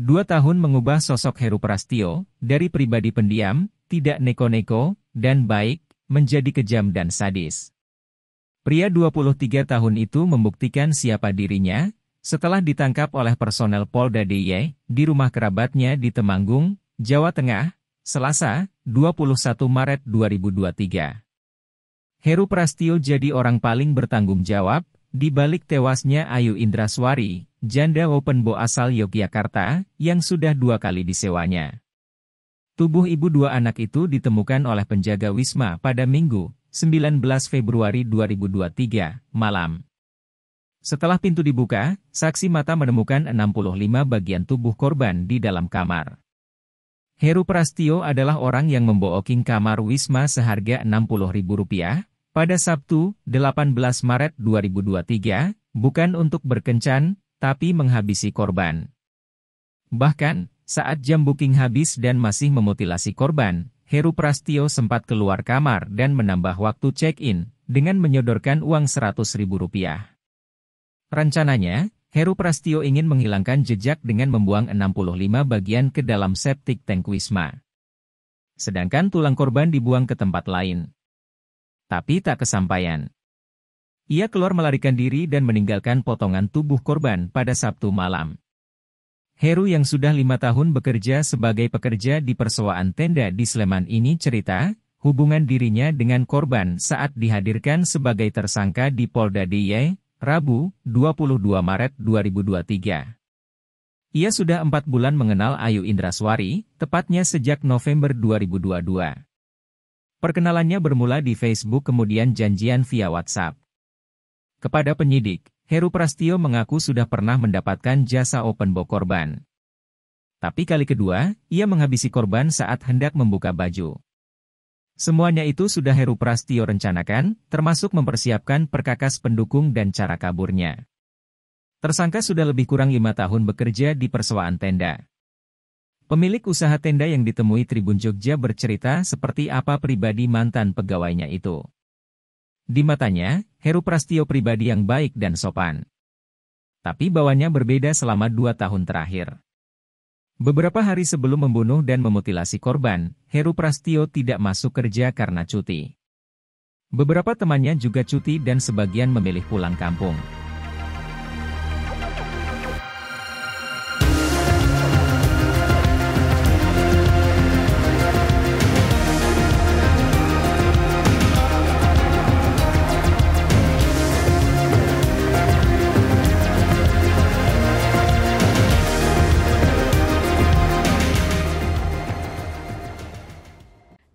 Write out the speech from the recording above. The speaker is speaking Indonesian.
Dua tahun mengubah sosok Heru Prastio, dari pribadi pendiam, tidak neko-neko, dan baik, menjadi kejam dan sadis. Pria 23 tahun itu membuktikan siapa dirinya, setelah ditangkap oleh personel Polda DIY, di rumah kerabatnya di Temanggung, Jawa Tengah, Selasa, 21 Maret 2023. Heru Prastio jadi orang paling bertanggung jawab, di balik tewasnya Ayu Indraswari, janda open bo asal Yogyakarta, yang sudah dua kali disewanya. Tubuh ibu dua anak itu ditemukan oleh penjaga Wisma pada Minggu, 19 Februari 2023, malam. Setelah pintu dibuka, saksi mata menemukan 65 bagian tubuh korban di dalam kamar. Heru Prastio adalah orang yang memboking kamar Wisma seharga Rp60.000, pada Sabtu, 18 Maret 2023, bukan untuk berkencan, tapi menghabisi korban. Bahkan, saat jam booking habis dan masih memutilasi korban, Heru Prastio sempat keluar kamar dan menambah waktu check-in, dengan menyodorkan uang Rp100.000. Rencananya, Heru Prastio ingin menghilangkan jejak dengan membuang 65 bagian ke dalam septic tank Wisma. Sedangkan tulang korban dibuang ke tempat lain tapi tak kesampaian. Ia keluar melarikan diri dan meninggalkan potongan tubuh korban pada Sabtu malam. Heru yang sudah lima tahun bekerja sebagai pekerja di persewaan tenda di Sleman ini cerita, hubungan dirinya dengan korban saat dihadirkan sebagai tersangka di Polda DIY, Rabu, 22 Maret 2023. Ia sudah empat bulan mengenal Ayu Indraswari, tepatnya sejak November 2022. Perkenalannya bermula di Facebook kemudian janjian via WhatsApp. Kepada penyidik, Heru Prastio mengaku sudah pernah mendapatkan jasa open box korban. Tapi kali kedua, ia menghabisi korban saat hendak membuka baju. Semuanya itu sudah Heru Prastio rencanakan, termasuk mempersiapkan perkakas pendukung dan cara kaburnya. Tersangka sudah lebih kurang lima tahun bekerja di persewaan tenda. Pemilik usaha tenda yang ditemui Tribun Jogja bercerita seperti apa pribadi mantan pegawainya itu. Di matanya, Heru Prastio pribadi yang baik dan sopan. Tapi bawanya berbeda selama dua tahun terakhir. Beberapa hari sebelum membunuh dan memutilasi korban, Heru Prastio tidak masuk kerja karena cuti. Beberapa temannya juga cuti dan sebagian memilih pulang kampung.